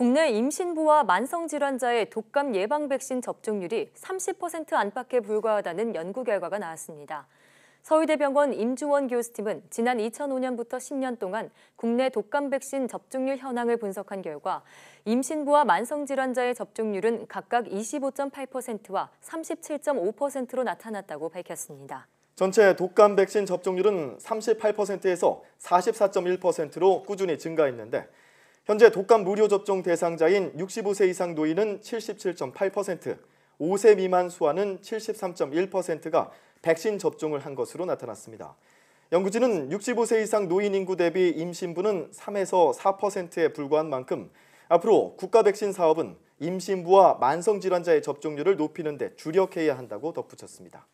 국내 임신부와 만성질환자의 독감 예방 백신 접종률이 30% 안팎에 불과하다는 연구 결과가 나왔습니다. 서울대병원 임주원 교수팀은 지난 2005년부터 10년 동안 국내 독감 백신 접종률 현황을 분석한 결과 임신부와 만성질환자의 접종률은 각각 25.8%와 37.5%로 나타났다고 밝혔습니다. 전체 독감 백신 접종률은 38%에서 44.1%로 꾸준히 증가했는데 현재 독감 무료 접종 대상자인 65세 이상 노인은 77.8%, 5세 미만 소아는 73.1%가 백신 접종을 한 것으로 나타났습니다. 연구진은 65세 이상 노인 인구 대비 임신부는 3에서 4%에 불과한 만큼 앞으로 국가 백신 사업은 임신부와 만성질환자의 접종률을 높이는 데 주력해야 한다고 덧붙였습니다.